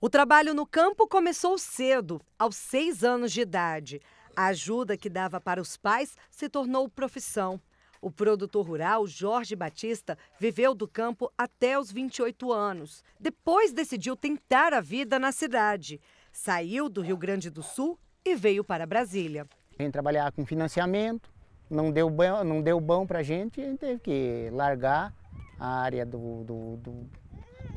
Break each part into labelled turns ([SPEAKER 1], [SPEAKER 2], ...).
[SPEAKER 1] O trabalho no campo começou cedo, aos seis anos de idade. A ajuda que dava para os pais se tornou profissão. O produtor rural Jorge Batista viveu do campo até os 28 anos. Depois decidiu tentar a vida na cidade. Saiu do Rio Grande do Sul e veio para Brasília.
[SPEAKER 2] A gente trabalhava com financiamento, não deu bom, não deu bom para a gente, a gente teve que largar a área do, do, do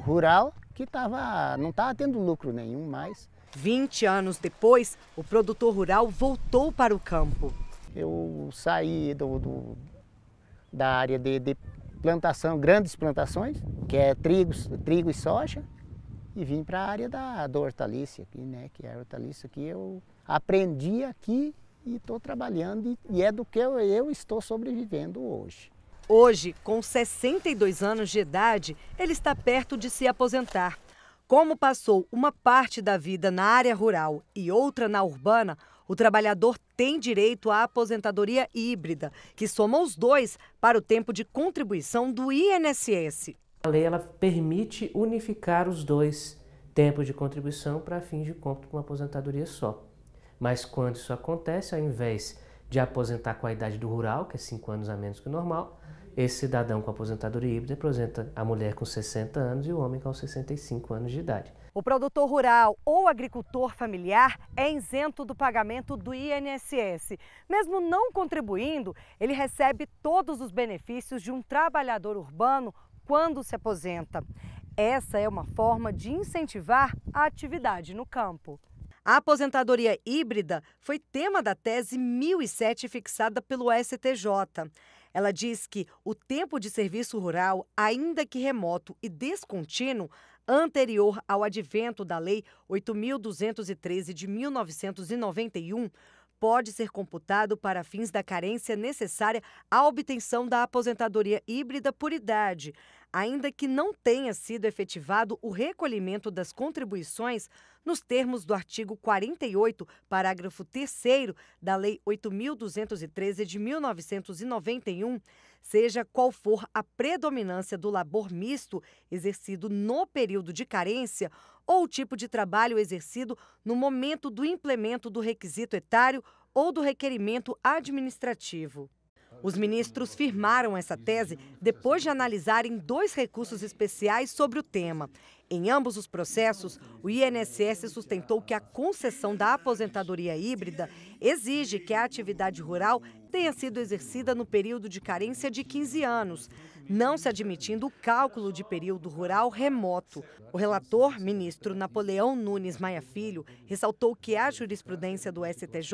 [SPEAKER 2] rural que tava, não estava tendo lucro nenhum mais. 20 anos depois, o produtor rural voltou para o campo. Eu saí do, do da área de, de, plantação, grandes plantações, que é trigo, trigo e soja, e vim para a área da, da hortaliça aqui, né? Que é a hortaliça que eu aprendi aqui e estou trabalhando e, e é do que eu, eu estou sobrevivendo hoje. Hoje, com 62 anos de idade,
[SPEAKER 1] ele está perto de se aposentar. Como passou uma parte da vida na área rural e outra na urbana, o trabalhador tem direito à aposentadoria híbrida, que soma os dois para o tempo de contribuição do INSS. A
[SPEAKER 3] lei ela permite unificar os dois tempos de contribuição para fins de conta com uma aposentadoria só. Mas quando isso acontece, ao invés de aposentar com a idade do rural, que é 5 anos a menos que o normal. Esse cidadão com aposentadoria híbrida aposenta a mulher com 60 anos e o homem com 65 anos de idade.
[SPEAKER 1] O produtor rural ou agricultor familiar é isento do pagamento do INSS. Mesmo não contribuindo, ele recebe todos os benefícios de um trabalhador urbano quando se aposenta. Essa é uma forma de incentivar a atividade no campo. A aposentadoria híbrida foi tema da tese 1007 fixada pelo STJ. Ela diz que o tempo de serviço rural, ainda que remoto e descontínuo, anterior ao advento da Lei 8.213 de 1991, pode ser computado para fins da carência necessária à obtenção da aposentadoria híbrida por idade, ainda que não tenha sido efetivado o recolhimento das contribuições nos termos do artigo 48, parágrafo 3 da Lei 8.213 de 1991, seja qual for a predominância do labor misto exercido no período de carência ou o tipo de trabalho exercido no momento do implemento do requisito etário ou do requerimento administrativo. Os ministros firmaram essa tese depois de analisarem dois recursos especiais sobre o tema. Em ambos os processos, o INSS sustentou que a concessão da aposentadoria híbrida exige que a atividade rural tenha sido exercida no período de carência de 15 anos, não se admitindo o cálculo de período rural remoto. O relator, ministro Napoleão Nunes Maia Filho, ressaltou que a jurisprudência do STJ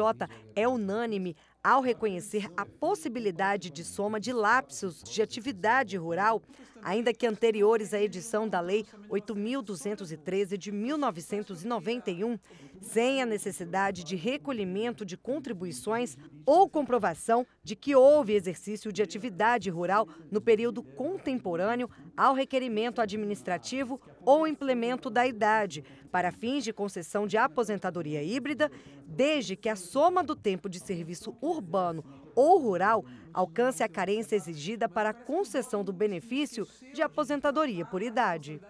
[SPEAKER 1] é unânime ao reconhecer a possibilidade de soma de lapsos de atividade rural, ainda que anteriores à edição da Lei 8.213 de 1991, sem a necessidade de recolhimento de contribuições ou comprovação de que houve exercício de atividade rural no período contemporâneo ao requerimento administrativo ou implemento da idade, para fins de concessão de aposentadoria híbrida, desde que a soma do tempo de serviço urbano ou rural alcance a carência exigida para a concessão do benefício de aposentadoria por idade.